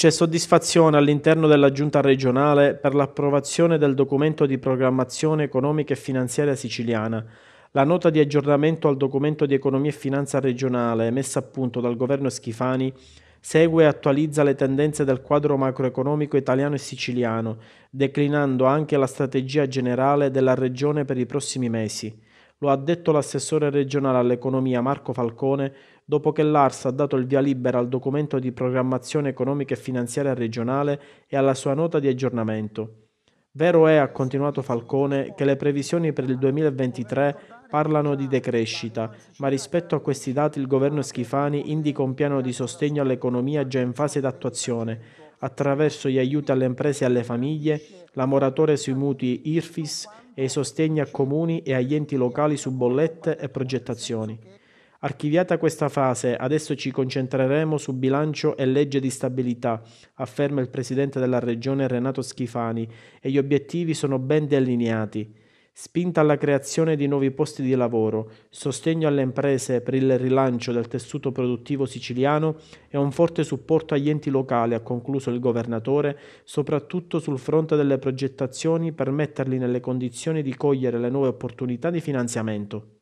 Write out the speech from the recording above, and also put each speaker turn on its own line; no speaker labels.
C'è soddisfazione all'interno della Giunta regionale per l'approvazione del documento di programmazione economica e finanziaria siciliana. La nota di aggiornamento al documento di economia e finanza regionale messa a punto dal governo Schifani segue e attualizza le tendenze del quadro macroeconomico italiano e siciliano, declinando anche la strategia generale della regione per i prossimi mesi. Lo ha detto l'assessore regionale all'economia Marco Falcone dopo che l'ARS ha dato il via libera al documento di programmazione economica e finanziaria regionale e alla sua nota di aggiornamento. Vero è, ha continuato Falcone, che le previsioni per il 2023 parlano di decrescita, ma rispetto a questi dati il governo Schifani indica un piano di sostegno all'economia già in fase d'attuazione, attraverso gli aiuti alle imprese e alle famiglie, la moratoria sui mutui IRFIS e i sostegni a comuni e agli enti locali su bollette e progettazioni. Archiviata questa fase, adesso ci concentreremo su bilancio e legge di stabilità, afferma il presidente della regione Renato Schifani, e gli obiettivi sono ben delineati spinta alla creazione di nuovi posti di lavoro, sostegno alle imprese per il rilancio del tessuto produttivo siciliano e un forte supporto agli enti locali, ha concluso il governatore, soprattutto sul fronte delle progettazioni per metterli nelle condizioni di cogliere le nuove opportunità di finanziamento.